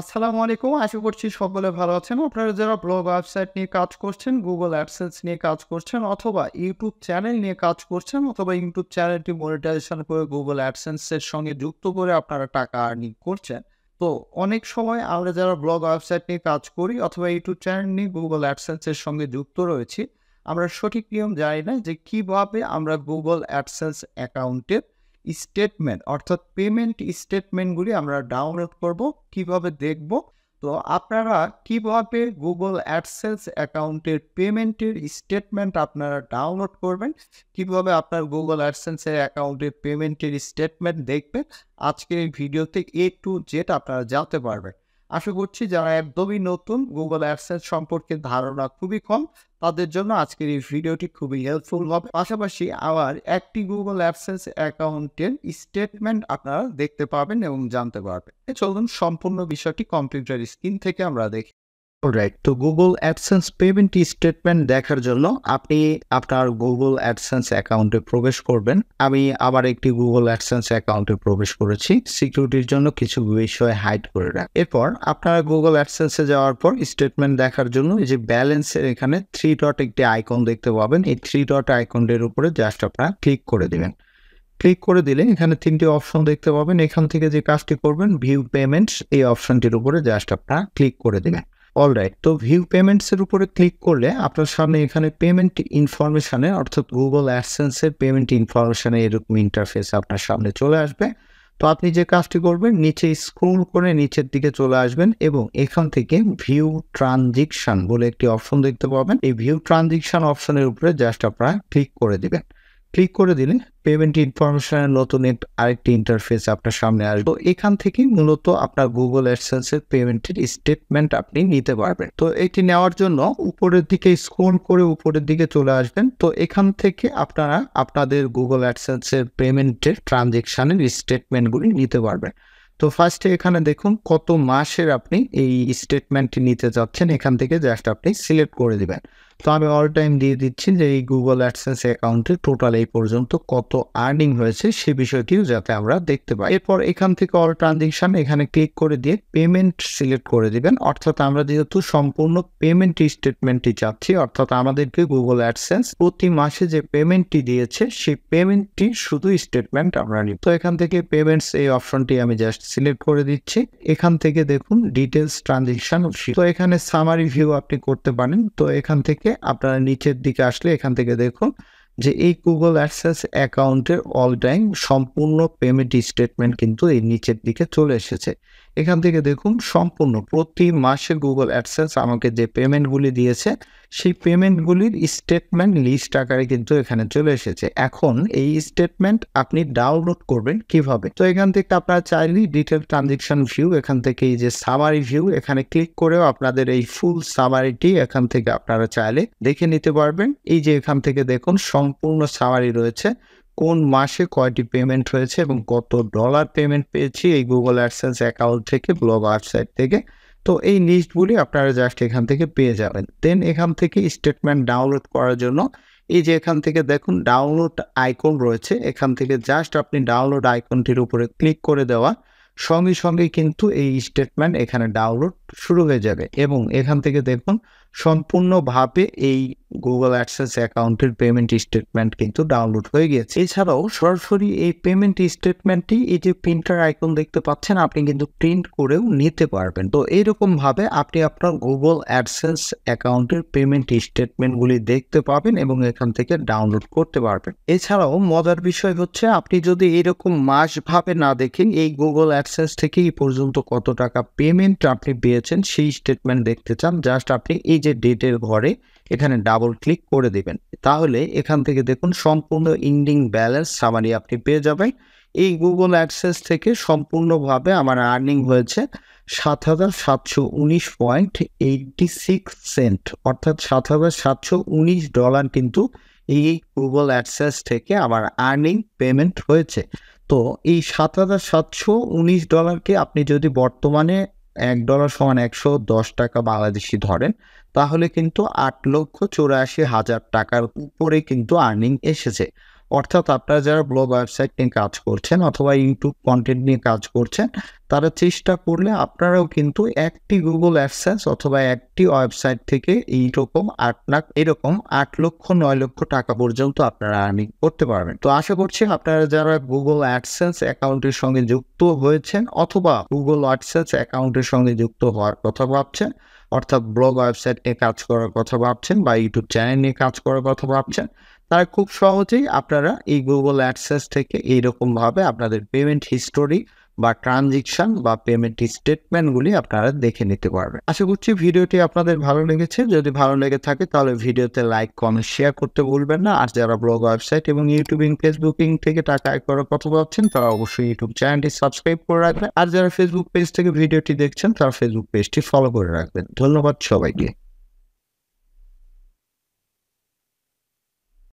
আসসালামু আলাইকুম আশা করছি সকলে ভালো আছেন আপনারা যারা ব্লগ ওয়েবসাইট নিয়ে কাজ করছেন গুগল অ্যাডসেন্স নিয়ে কাজ করছেন অথবা ইউটিউব চ্যানেল নিয়ে কাজ করছেন অথবা ইউটিউব চ্যানেলটি মনিটাইজেশন করে গুগল অ্যাডসেন্সের সঙ্গে যুক্ত করে আপনারা টাকা আর্নিং করছেন তো অনেক সময় আমরা যারা ব্লগ ওয়েবসাইট নিয়ে কাজ করি অথবা ইউটিউব চ্যানেল নিয়ে গুগল অ্যাডসেন্সের সঙ্গে যুক্ত রয়েছি আমরা সঠিক নিয়ম জানি না যে কিভাবে আমরা গুগল অ্যাডসেন্স অ্যাকাউন্টের স্টেটমেন্ট অর্থাৎ পেমেন্ট স্টেটমেন্টগুলি আমরা ডাউনলোড করব কিভাবে দেখব তো আপনারা কিভাবে গুগল অ্যাডসেন্স অ্যাকাউন্টের পেমেন্টের স্টেটমেন্ট আপনারা ডাউনলোড করবেন কিভাবে আপনার গুগল অ্যাডসেন্সের অ্যাকাউন্টের পেমেন্টের স্টেটমেন্ট দেখবেন আজকের এই ভিডিওতে এ টু জেড আপনারা জানতে পারবেন আশা করছি যারা একদমই নতুন গুগল অ্যাপসের সম্পর্কে ধারণা খুবই কম তাদের জন্য আজকের এই ভিডিওটি খুবই হেল্পফুল হবে পাশাপাশি আবার একটি গুগল অ্যাপসেন্স অ্যাকাউন্টের স্টেটমেন্ট আপনারা দেখতে পাবেন এবং জানতে পারবেন চলুন সম্পূর্ণ বিষয়টি কম্পিউটার স্ক্রিন থেকে আমরা দেখি রাইট তো গুগল অ্যাডসেন্স পেমেন্ট স্টেটমেন্ট দেখার জন্য আপনি আপনার গুগল অ্যাডসেন্স অ্যাকাউন্টে প্রবেশ করবেন আমি আবার একটি গুগল অ্যাডসেন্স অ্যাকাউন্টে প্রবেশ করেছি সিকিউরিটির জন্য কিছু বিষয় হাইড করে রাখ এরপর আপনার গুগল অ্যাডসেন্সে যাওয়ার পর স্টেটমেন্ট দেখার জন্য এই যে ব্যালেন্সের এখানে থ্রি ডট একটি আইকন দেখতে পাবেন এই থ্রি ডট আইকনটির উপরে জাস্ট আপনার ক্লিক করে দেবেন ক্লিক করে দিলে এখানে তিনটি অপশন দেখতে পাবেন এখান থেকে যে কাজটি করবেন ভিউ পেমেন্টস এই অপশনটির উপরে জাস্ট আপনার ক্লিক করে দেবেন অলরাইট তো ভিউ পেমেন্টসের উপরে ক্লিক করলে আপনার সামনে এখানে পেমেন্ট ইনফরমেশানে অর্থাৎ গুগল অ্যাডসেন্সের পেমেন্ট ইনফরমেশানে এরকম ইন্টারফেস আপনার সামনে চলে আসবে তো আপনি যে কাজটি করবেন নিচে স্ক্রোল করে নিচের দিকে চলে আসবেন এবং এখান থেকে ভিউ ট্রানজিকশান বলে একটি অপশন দেখতে পাবেন এই ভিউ ট্রানজিকশান অপশনের উপরে জাস্ট আপনারা ক্লিক করে দেবেন ক্লিক করে দিলে পেমেন্ট ইনফরমেশনের নতুন আরেকটি ইন্টারফেস আপনার সামনে আসবে এখান থেকে মূলত আপনার গুগল অ্যাডসেন্সের পেমেন্টের স্টেটমেন্ট আপনি নিতে পারবেন তো এটি নেওয়ার জন্য উপরের দিকে স্ক্রোল করে উপরের দিকে চলে আসবেন তো এখান থেকে আপনারা আপনাদের গুগল অ্যাডসেন্সের পেমেন্টের ট্রানজেকশানের স্টেটমেন্টগুলি নিতে পারবেন তো ফার্স্টে এখানে দেখুন কত মাসের আপনি এই স্টেটমেন্টটি নিতে যাচ্ছেন এখান থেকে জাস্ট আপনি সিলেক্ট করে দিবেন তো আমি অল টাইম দিয়ে দিচ্ছি যে এই গুগল অ্যাডসেন্স অ্যাকাউন্টে টোটাল এই পর্যন্ত কত আর্নিং হয়েছে সে বিষয়টিও যাতে আমরা দেখতে পাই এরপর এখান থেকে অল ট্রানজেকশন এখানে ক্লিক করে দিয়ে পেমেন্ট সিলেক্ট করে দিবেন অর্থাৎ আমরা যেহেতু সম্পূর্ণ পেমেন্ট স্টেটমেন্টটি চাচ্ছি অর্থাৎ আমাদেরকে গুগল অ্যাডসেন্স প্রতি মাসে যে পেমেন্টটি দিয়েছে সেই পেমেন্টটি শুধু স্টেটমেন্ট আমরা নিই তো এখান থেকে পেমেন্টস এই অপশনটি আমি জাস্ট সিলেক্ট করে দিচ্ছি এখান থেকে দেখুন ডিটেলস ট্রানজেকশন তো এখানে সামারি ভিউ আপনি করতে পারেন তো এখান থেকে থেকে আপনারা নিচের দিকে আসলে এখান থেকে দেখুন যে এই গুগল অ্যাডসেন্স অ্যাকাউন্টের অল টাইম সম্পূর্ণ পেমেন্ট স্টেটমেন্ট কিন্তু এই নিচের দিকে চলে এসেছে এখান থেকে দেখুন সম্পূর্ণ প্রতি মাসে গুগল অ্যাডসেন্স আমাকে যে পেমেন্টগুলি দিয়েছে সেই পেমেন্টগুলির স্টেটমেন্ট লিস্ট আকারে কিন্তু এখানে চলে এসেছে এখন এই স্টেটমেন্ট আপনি ডাউনলোড করবেন কিভাবে তো এখান থেকে আপনারা চাইলেই ডিটেল ট্রানজেকশন ভিউ এখান থেকে এই যে সামারি ভিউ এখানে ক্লিক করেও আপনাদের এই ফুল সামারিটি এখান থেকে আপনারা চাইলে দেখে নিতে পারবেন এই যে এখান থেকে দেখুন সম্পূর্ণ সামারি রয়েছে কোন মাসে কয়টি পেমেন্ট হয়েছে এবং কত ডলার পেমেন্ট পেয়েছি এই গুগল অ্যাডসেন্স অ্যাকাউন্ট থেকে ব্লগ ওয়েবসাইট থেকে তো এই লিস্টগুলি আপনারা জাস্ট এখান থেকে পেয়ে যাবেন দেন এখান থেকে স্টেটমেন্ট ডাউনলোড করার জন্য এই যে এখান থেকে দেখুন ডাউনলোড আইকন রয়েছে এখান থেকে জাস্ট আপনি ডাউনলোড আইকনটির উপরে ক্লিক করে দেওয়া সঙ্গে সঙ্গে কিন্তু এই স্টেটমেন্ট এখানে ডাউনলোড শুরু হয়ে যাবে এবং এখান থেকে দেখুন সম্পূর্ণভাবে এই গুগল অ্যাডসেন্স অ্যাকাউন্টের পেমেন্ট স্টেটমেন্ট কিন্তু ডাউনলোড হয়ে গেছে এছাড়াও সরাসরি এই পেমেন্ট স্টেটমেন্টটি এই যে প্রিন্টার আইকন দেখতে পাচ্ছেন আপনি কিন্তু প্রিন্ট করেও নিতে পারবেন তো এইরকমভাবে আপনি আপনার গুগল অ্যাডসেন্স অ্যাকাউন্টের পেমেন্ট স্টেটমেন্টগুলি দেখতে পাবেন এবং এখান থেকে ডাউনলোড করতে পারবেন এছাড়াও মজার বিষয় হচ্ছে আপনি যদি এরকম মাসভাবে না দেখেন এই গুগল অ্যাডসেন্স থেকে এই পর্যন্ত কত টাকা পেমেন্ট আপনি পেয়েছেন সেই স্টেটমেন্ট দেখতে চান জাস্ট আপনি এই যে ডেটের ঘরে এখানে ডাউন ডাবল ক্লিক করে দেবেন তাহলে এখান থেকে দেখুন সম্পূর্ণ ইন্ডিং ব্যালেন্স সামারি আপনি পেয়ে যাবেন এই গুগল অ্যাক্সেস থেকে সম্পূর্ণভাবে আমার আর্নিং হয়েছে সাত হাজার সাতশো উনিশ পয়েন্ট এইটটি সিক্স সেন্ট অর্থাৎ সাত হাজার সাতশো উনিশ ডলার কিন্তু এই গুগল অ্যাক্সেস থেকে আমার আর্নিং পেমেন্ট হয়েছে তো এই সাত হাজার সাতশো উনিশ ডলারকে আপনি যদি বর্তমানে এক ডলার সমান একশো দশ টাকা বাংলাদেশি ধরেন তাহলে কিন্তু আট লক্ষ চৌরাশি হাজার টাকার উপরে কিন্তু আর্নিং এসেছে অর্থাৎ আপনারা যারা ব্লগ ওয়েবসাইট নিয়ে কাজ করছেন অথবা ইউটিউব কন্টেন্ট নিয়ে কাজ করছেন তারা চেষ্টা করলে আপনারাও কিন্তু একটি গুগল অ্যাপসেস অথবা একটি ওয়েবসাইট থেকে এইরকম আট লাখ এরকম আট লক্ষ নয় লক্ষ টাকা পর্যন্ত আপনারা আর্নিং করতে পারবেন তো আশা করছি আপনারা যারা গুগল অ্যাডসেন্স অ্যাকাউন্টের সঙ্গে যুক্ত হয়েছেন অথবা গুগল অ্যাডসেন্স অ্যাকাউন্টের সঙ্গে যুক্ত হওয়ার কথা ভাবছেন অর্থাৎ ব্লগ ওয়েবসাইট নিয়ে কাজ করার কথা ভাবছেন বা ইউটিউব চ্যানেল নিয়ে কাজ করার কথা ভাবছেন তার খুব সহজেই আপনারা এই গুগল অ্যাডসেস থেকে এইরকমভাবে আপনাদের পেমেন্ট হিস্টোরি বা ট্রানজেকশন বা পেমেন্ট স্টেটমেন্টগুলি আপনারা দেখে নিতে পারবেন আশা করছি ভিডিওটি আপনাদের ভালো লেগেছে যদি ভালো লেগে থাকে তাহলে ভিডিওতে লাইক কমেন্ট শেয়ার করতে ভুলবেন না আর যারা ব্লগ ওয়েবসাইট এবং ইউটিউবিং ফেসবুকিং থেকে টাকা আয় করার কথা বলছেন তারা অবশ্যই ইউটিউব চ্যানেলটি সাবস্ক্রাইব করে রাখবেন আর যারা ফেসবুক পেজ থেকে ভিডিওটি দেখছেন তারা ফেসবুক পেজটি ফলো করে রাখবেন ধন্যবাদ সবাইকে